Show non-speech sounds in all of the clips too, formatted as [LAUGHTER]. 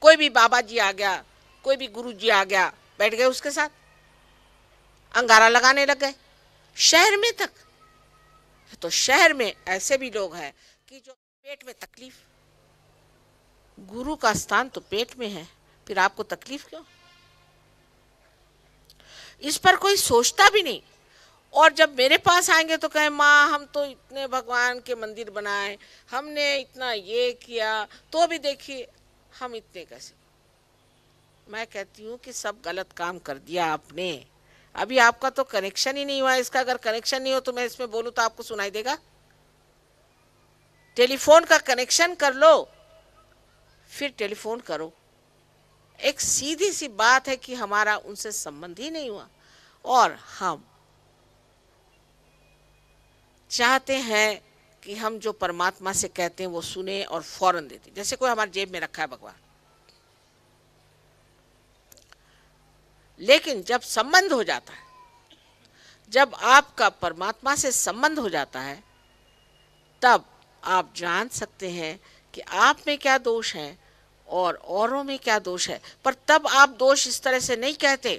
कोई भी बाबा जी आ गया कोई भी गुरु जी आ गया बैठ गए उसके साथ अंगारा लगाने लग गए शहर में तक तो शहर में ऐसे भी लोग हैं कि जो पेट में तकलीफ गुरु का स्थान तो पेट में है फिर आपको तकलीफ क्यों इस पर कोई सोचता भी नहीं और जब मेरे पास आएंगे तो कहें माँ हम तो इतने भगवान के मंदिर बनाए हमने इतना ये किया तो भी देखिए हम इतने कैसे मैं कहती हूँ कि सब गलत काम कर दिया आपने अभी आपका तो कनेक्शन ही नहीं हुआ इसका अगर कनेक्शन नहीं हो तो मैं इसमें बोलूँ तो आपको सुनाई देगा टेलीफोन का कनेक्शन कर लो फिर टेलीफोन करो एक सीधी सी बात है कि हमारा उनसे संबंध ही नहीं हुआ और हम चाहते हैं कि हम जो परमात्मा से कहते हैं वो सुने और फौरन देते जैसे कोई हमारे जेब में रखा है भगवान लेकिन जब संबंध हो जाता है जब आपका परमात्मा से संबंध हो जाता है तब आप जान सकते हैं कि आप में क्या दोष है और औरों में क्या दोष है पर तब आप दोष इस तरह से नहीं कहते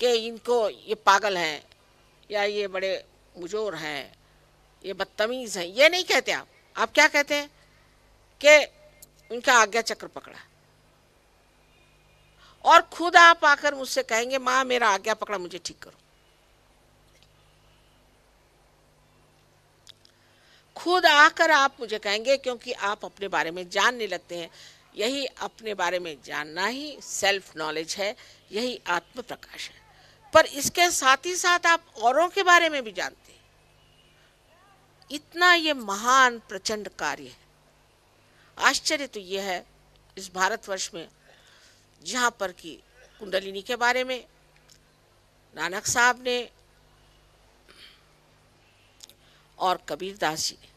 कि इनको ये पागल हैं या ये बड़े मुजोर हैं ये बदतमीज़ हैं ये नहीं कहते आप आप क्या कहते हैं कि उनका आज्ञा चक्र पकड़ा और खुद आप आकर मुझसे कहेंगे माँ मेरा आज्ञा पकड़ा मुझे ठीक करो खुद आकर आप मुझे कहेंगे क्योंकि आप अपने बारे में जानने लगते हैं यही अपने बारे में जानना ही सेल्फ नॉलेज है यही आत्म प्रकाश है पर इसके साथ ही साथ आप औरों के बारे में भी जानते इतना ये महान प्रचंड कार्य है आश्चर्य तो यह है इस भारतवर्ष में जहाँ पर कि कुंडलिनी के बारे में नानक साहब ने और कबीरदास जी ने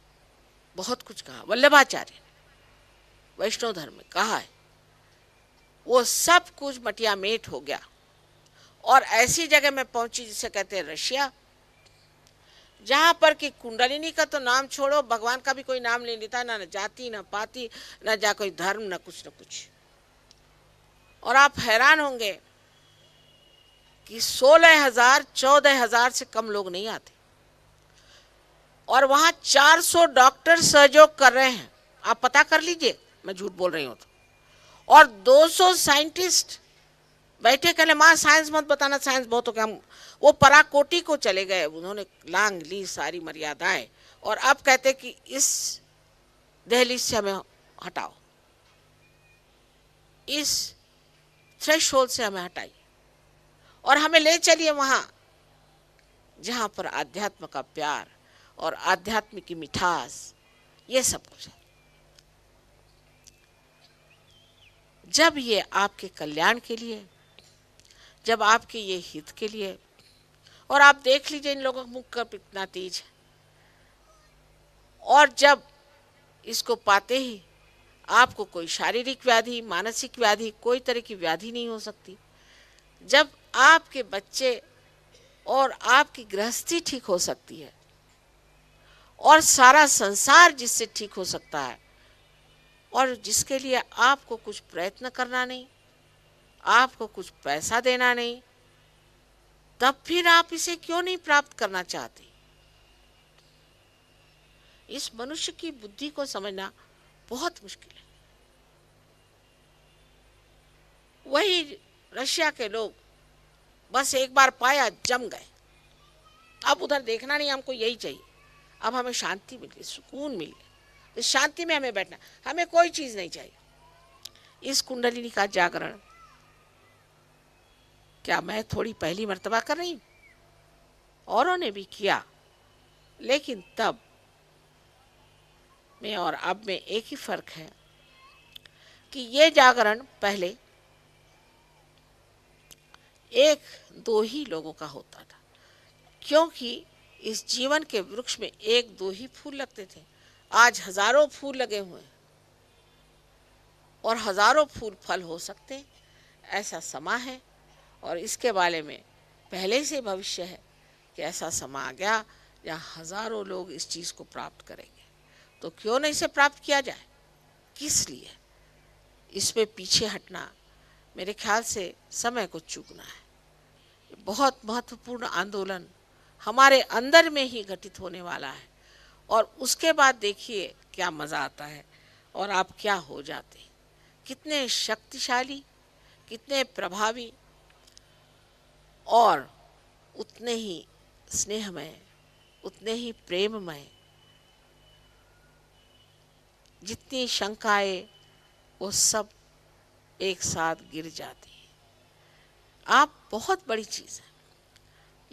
बहुत कुछ कहा वल्लभाचार्य ने वैष्णव धर्म में कहा है वो सब कुछ मटियामेट हो गया और ऐसी जगह में पहुंची जिसे कहते हैं रशिया जहाँ पर कि कुंडलिनी का तो नाम छोड़ो भगवान का भी कोई नाम नहीं लेता ना जाति ना पाति ना जा कोई धर्म ना कुछ ना कुछ और आप हैरान होंगे कि सोलह हजार चौदह हजार से कम लोग नहीं आते और चार 400 डॉक्टर सहयोग कर रहे हैं आप पता कर लीजिए मैं झूठ बोल रही हूँ तो और 200 साइंटिस्ट बैठे कहले माँ साइंस मत बताना साइंस बहुत हो गया हम वो पराकोटी को चले गए उन्होंने लांग ली सारी मर्यादाएं और अब कहते कि इस दहली से हमें हटाओ इस थ्रेश से हमें हटाइए और हमें ले चलिए वहां जहां पर आध्यात्म का प्यार और आध्यात्म की मिठास ये सब कुछ है जब ये आपके कल्याण के लिए जब आपके ये हित के लिए और आप देख लीजिए इन लोगों का मुख कर कितना तेज है और जब इसको पाते ही आपको कोई शारीरिक व्याधि मानसिक व्याधि कोई तरह की व्याधि नहीं हो सकती जब आपके बच्चे और आपकी गृहस्थी ठीक हो सकती है और सारा संसार जिससे ठीक हो सकता है और जिसके लिए आपको कुछ प्रयत्न करना नहीं आपको कुछ पैसा देना नहीं तब फिर आप इसे क्यों नहीं प्राप्त करना चाहते इस मनुष्य की बुद्धि को समझना बहुत मुश्किल है वही रशिया के लोग बस एक बार पाया जम गए अब उधर देखना नहीं हमको यही चाहिए अब हमें शांति मिली सुकून मिले इस शांति में हमें बैठना हमें कोई चीज़ नहीं चाहिए इस कुंडलिनी का जागरण क्या मैं थोड़ी पहली मर्तबा कर रही औरों ने भी किया लेकिन तब में और अब में एक ही फर्क है कि ये जागरण पहले एक दो ही लोगों का होता था क्योंकि इस जीवन के वृक्ष में एक दो ही फूल लगते थे आज हजारों फूल लगे हुए हैं और हजारों फूल फल हो सकते ऐसा समा है और इसके बारे में पहले से भविष्य है कि ऐसा समय आ गया जहाँ हजारों लोग इस चीज़ को प्राप्त करेंगे तो क्यों नहीं इसे प्राप्त किया जाए किस लिए इस पर पीछे हटना मेरे ख्याल से समय को चूकना है बहुत महत्वपूर्ण आंदोलन हमारे अंदर में ही घटित होने वाला है और उसके बाद देखिए क्या मज़ा आता है और आप क्या हो जाते कितने शक्तिशाली कितने प्रभावी और उतने ही स्नेहमय उतने ही प्रेममय जितनी शंकाएं वो सब एक साथ गिर जाती हैं आप बहुत बड़ी चीज़ है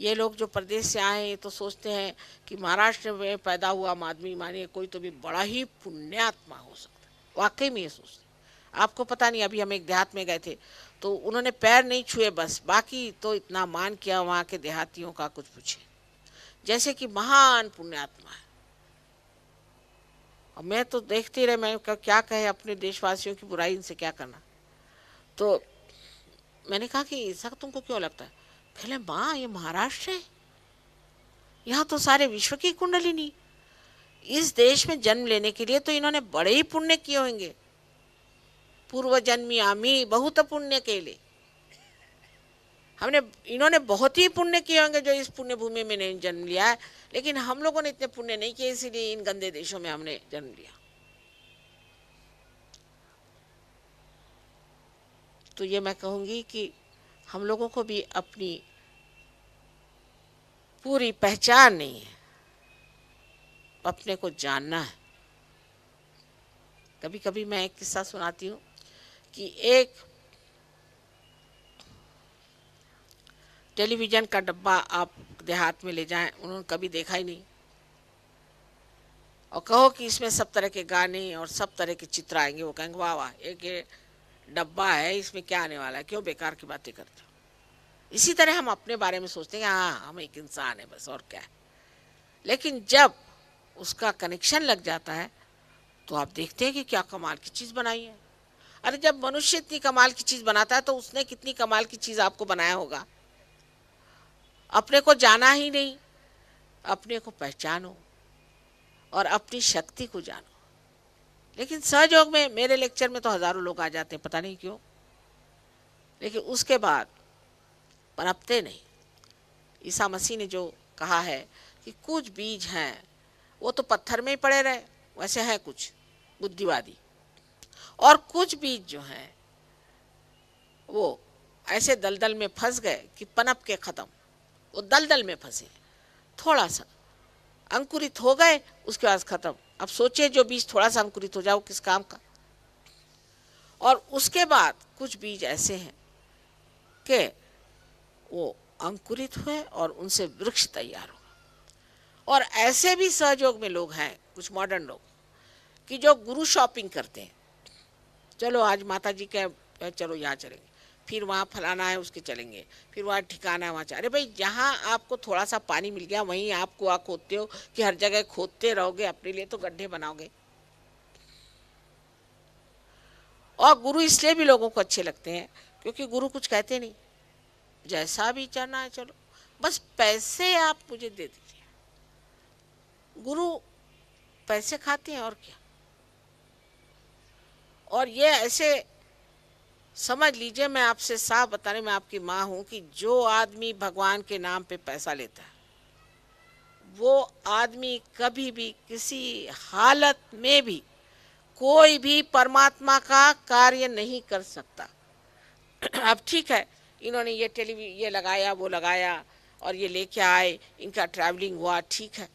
ये लोग जो प्रदेश से आए हैं तो सोचते हैं कि महाराष्ट्र में पैदा हुआ हम आदमी मानिए कोई तो भी बड़ा ही पुण्यात्मा हो सकता है वाकई में ये सोचते आपको पता नहीं अभी हम एक देहात में गए थे तो उन्होंने पैर नहीं छुए बस बाकी तो इतना मान किया वहाँ के देहातियों का कुछ पूछे जैसे कि महान पुण्यात्मा है और मैं तो देखती रहे मैं क्या कहे अपने देशवासियों की बुराई इनसे क्या करना तो मैंने कहा कि ऐसा तुमको क्यों लगता है पहले माँ ये महाराष्ट्र है यहाँ तो सारे विश्व की कुंडलिनी इस देश में जन्म लेने के लिए तो इन्होंने बड़े ही पुण्य किए होंगे पूर्वजन्मी आमी बहुत पुण्य के लिए हमने इन्होंने बहुत ही पुण्य किए होंगे जो इस पुण्य भूमि में नहीं जन्म लिया है लेकिन हम लोगों ने इतने पुण्य नहीं किए इसीलिए इन गंदे देशों में हमने जन्म लिया तो ये मैं कहूंगी कि हम लोगों को भी अपनी पूरी पहचान नहीं है अपने को जानना है कभी कभी मैं एक किस्सा सुनाती हूँ कि एक टेलीविज़न का डब्बा आप देहात में ले जाएं उन्होंने कभी देखा ही नहीं और कहो कि इसमें सब तरह के गाने और सब तरह के चित्र आएंगे वो कहेंगे वाह वाह एक ये डब्बा है इसमें क्या आने वाला है क्यों बेकार की बातें करते हो इसी तरह हम अपने बारे में सोचते हैं हाँ हम एक इंसान है बस और क्या है लेकिन जब उसका कनेक्शन लग जाता है तो आप देखते हैं कि क्या कमाल की चीज़ बनाई है अरे जब मनुष्य इतनी कमाल की चीज़ बनाता है तो उसने कितनी कमाल की चीज़ आपको बनाया होगा अपने को जाना ही नहीं अपने को पहचानो और अपनी शक्ति को जानो लेकिन सहयोग में मेरे लेक्चर में तो हज़ारों लोग आ जाते हैं पता नहीं क्यों लेकिन उसके बाद पनपते नहीं ईसा मसीह ने जो कहा है कि कुछ बीज हैं वो तो पत्थर में ही पड़े रहे वैसे हैं कुछ बुद्धिवादी और कुछ बीज जो हैं वो ऐसे दलदल में फंस गए कि पनप के ख़त्म वो दलदल में फंसे थोड़ा सा अंकुरित हो गए उसके बाद ख़त्म अब सोचे जो बीज थोड़ा सा अंकुरित हो जाओ किस काम का और उसके बाद कुछ बीज ऐसे हैं कि वो अंकुरित हुए और उनसे वृक्ष तैयार हो और ऐसे भी सहयोग में लोग हैं कुछ मॉडर्न लोग कि जो गुरु शॉपिंग करते हैं चलो आज माता जी के चलो यहाँ चलेंगे फिर वहाँ फलाना है उसके चलेंगे फिर वहाँ ठिकाना है वहाँ अरे भाई जहाँ आपको थोड़ा सा पानी मिल गया वहीं आप कुआ खोदते हो कि हर जगह खोदते रहोगे अपने लिए तो गड्ढे बनाओगे और गुरु इसलिए भी लोगों को अच्छे लगते हैं क्योंकि गुरु कुछ कहते नहीं जैसा भी चलना है चलो बस पैसे आप मुझे दे दीजिए गुरु पैसे खाते हैं और क्या और ये ऐसे समझ लीजिए मैं आपसे साफ बता रही मैं आपकी माँ हूँ कि जो आदमी भगवान के नाम पे पैसा लेता है वो आदमी कभी भी किसी हालत में भी कोई भी परमात्मा का कार्य नहीं कर सकता [CLEARS THROAT] अब ठीक है इन्होंने ये टेलीवी ये लगाया वो लगाया और ये लेके आए इनका ट्रैवलिंग हुआ ठीक है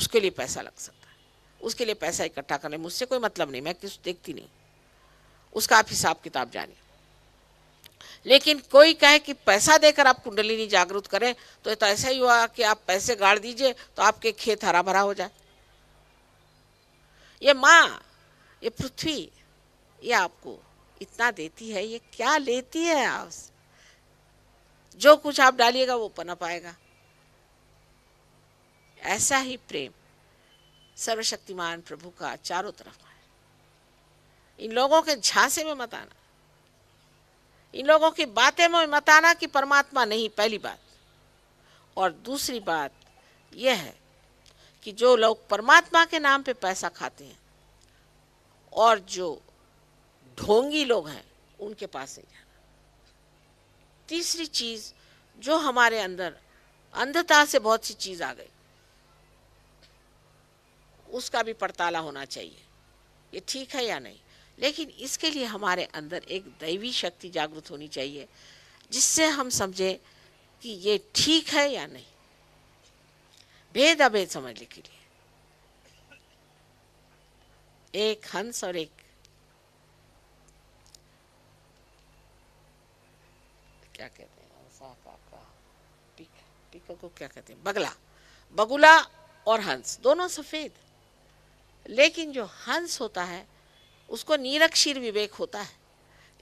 उसके लिए पैसा लग सकता है उसके लिए पैसा इकट्ठा करने मुझसे कोई मतलब नहीं मैं किस देखती नहीं उसका आप हिसाब किताब जानिए लेकिन कोई कहे कि पैसा देकर आप कुंडलिनी जागृत करें तो, तो ऐसा ही हुआ कि आप पैसे गाड़ दीजिए तो आपके खेत हरा भरा हो जाए ये माँ ये पृथ्वी ये आपको इतना देती है ये क्या लेती है आप जो कुछ आप डालिएगा वो पनप आएगा ऐसा ही प्रेम सर्वशक्तिमान प्रभु का चारों तरफ है इन लोगों के झांसे में मत आना इन लोगों की बातें में मत आना कि परमात्मा नहीं पहली बात और दूसरी बात यह है कि जो लोग परमात्मा के नाम पे पैसा खाते हैं और जो ढोंगी लोग हैं उनके पास नहीं जाना तीसरी चीज़ जो हमारे अंदर अंधता से बहुत सी चीज़ आ गई उसका भी पड़ताला होना चाहिए ये ठीक है या नहीं लेकिन इसके लिए हमारे अंदर एक दैवी शक्ति जागृत होनी चाहिए जिससे हम समझें कि ये ठीक है या नहीं भेद अभेद समझने के लिए एक हंस और एक क्या कहते हैं पिक, पिक को क्या कहते हैं बगला बगुला और हंस दोनों सफेद लेकिन जो हंस होता है उसको नीरक्षीर विवेक होता है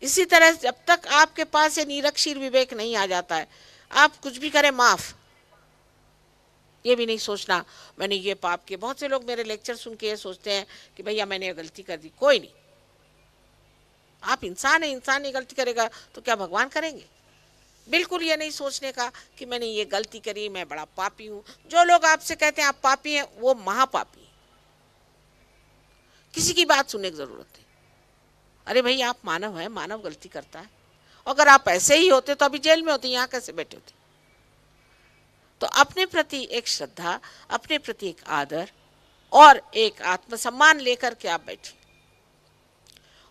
इसी तरह जब तक आपके पास ये नीरक्षीर विवेक नहीं आ जाता है आप कुछ भी करें माफ़ ये भी नहीं सोचना मैंने ये पाप किए बहुत से लोग मेरे लेक्चर सुन के ये सोचते हैं कि भैया मैंने गलती कर दी कोई नहीं आप इंसान है इंसान ये गलती करेगा तो क्या भगवान करेंगे बिल्कुल ये नहीं सोचने का कि मैंने ये गलती करी मैं बड़ा पापी हूँ जो लोग आपसे कहते हैं आप पापी हैं वो महापापी किसी की बात सुनने की ज़रूरत है अरे भाई आप मानव हैं मानव गलती करता है अगर आप ऐसे ही होते तो अभी जेल में होते यहाँ कैसे बैठे होते तो अपने प्रति एक श्रद्धा अपने प्रति एक आदर और एक आत्मसम्मान लेकर के आप बैठे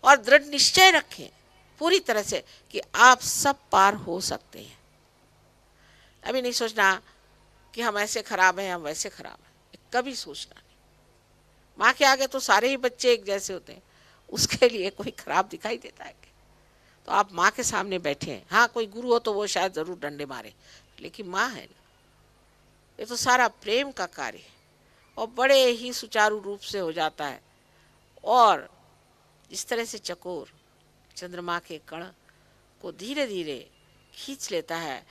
और दृढ़ निश्चय रखें पूरी तरह से कि आप सब पार हो सकते हैं अभी नहीं सोचना कि हम ऐसे खराब हैं हम वैसे खराब हैं कभी सोचना नहीं माँ के आगे तो सारे ही बच्चे एक जैसे होते हैं उसके लिए कोई खराब दिखाई देता है तो आप माँ के सामने बैठे हैं हाँ कोई गुरु हो तो वो शायद ज़रूर डंडे मारे लेकिन माँ है ना ये तो सारा प्रेम का कार्य है और बड़े ही सुचारू रूप से हो जाता है और इस तरह से चकोर चंद्रमा के कण को धीरे धीरे खींच लेता है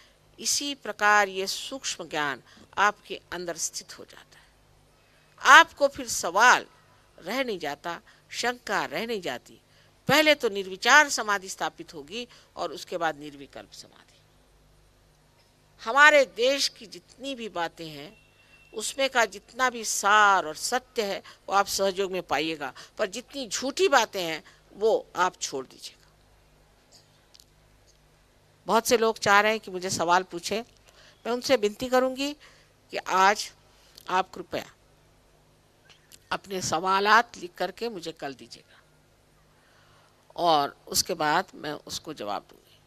इसी प्रकार ये सूक्ष्म ज्ञान आपके अंदर स्थित हो जाता है आपको फिर सवाल रह नहीं जाता शंका रह नहीं जाती पहले तो निर्विचार समाधि स्थापित होगी और उसके बाद निर्विकल्प समाधि हमारे देश की जितनी भी बातें हैं उसमें का जितना भी सार और सत्य है वो आप सहयोग में पाइएगा पर जितनी झूठी बातें हैं वो आप छोड़ दीजिएगा बहुत से लोग चाह रहे हैं कि मुझे सवाल पूछें मैं उनसे विनती करूंगी कि आज आप कृपया अपने सवाल लिख करके मुझे कल दीजिएगा और उसके बाद मैं उसको जवाब दूंगी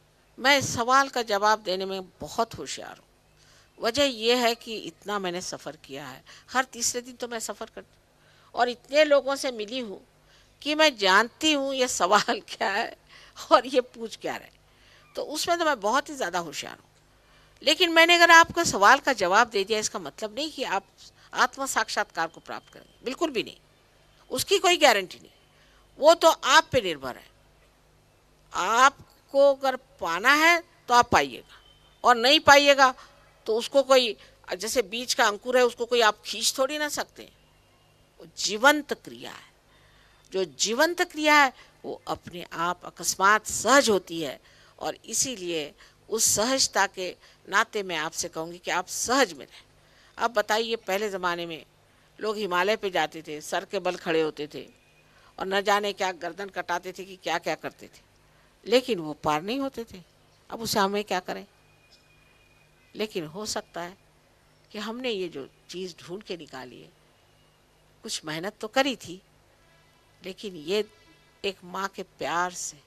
मैं इस सवाल का जवाब देने में बहुत होशियार हूँ वजह यह है कि इतना मैंने सफ़र किया है हर तीसरे दिन तो मैं सफ़र करती और इतने लोगों से मिली हूँ कि मैं जानती हूँ ये सवाल [LAUGHS] क्या है और ये पूछ क्या रहे तो उसमें तो मैं बहुत ही ज़्यादा होशियार हूँ लेकिन मैंने अगर आपको सवाल का जवाब दे दिया इसका मतलब नहीं कि आप आत्म साक्षात्कार को प्राप्त करेंगे बिल्कुल भी नहीं उसकी कोई गारंटी नहीं वो तो आप पे निर्भर है आपको अगर पाना है तो आप पाइएगा और नहीं पाइएगा तो उसको कोई जैसे बीज का अंकुर है उसको कोई आप खींच थोड़ी ना सकते वो जीवंत क्रिया है जो जीवंत क्रिया है वो अपने आप अकस्मात सहज होती है और इसीलिए उस सहजता के नाते मैं आपसे कहूँगी कि आप सहज में रहें अब बताइए पहले ज़माने में लोग हिमालय पे जाते थे सर के बल खड़े होते थे और न जाने क्या गर्दन कटाते थे कि क्या क्या करते थे लेकिन वो पार नहीं होते थे अब उसे हमें क्या करें लेकिन हो सकता है कि हमने ये जो चीज़ ढूंढ के निकाली है कुछ मेहनत तो करी थी लेकिन ये एक माँ के प्यार से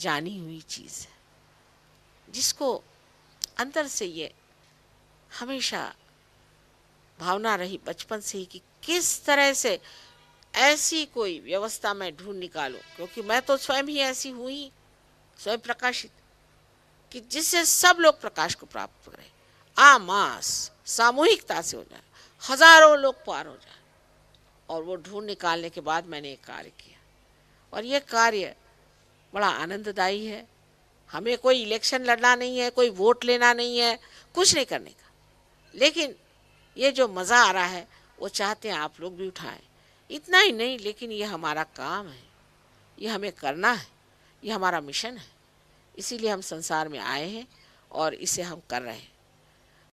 जानी हुई चीज़ है जिसको अंदर से ये हमेशा भावना रही बचपन से ही कि किस तरह से ऐसी कोई व्यवस्था मैं ढूंढ निकालूं क्योंकि मैं तो स्वयं ही ऐसी हुई स्वयं प्रकाशित कि जिससे सब लोग प्रकाश को प्राप्त करें आमास सामूहिकता से हो जाए हजारों लोग पार हो जाए और वो ढूंढ निकालने के बाद मैंने एक कार्य किया और ये कार्य बड़ा आनंददायी है हमें कोई इलेक्शन लड़ना नहीं है कोई वोट लेना नहीं है कुछ नहीं करने का लेकिन ये जो मज़ा आ रहा है वो चाहते हैं आप लोग भी उठाएं इतना ही नहीं लेकिन ये हमारा काम है ये हमें करना है ये हमारा मिशन है इसीलिए हम संसार में आए हैं और इसे हम कर रहे हैं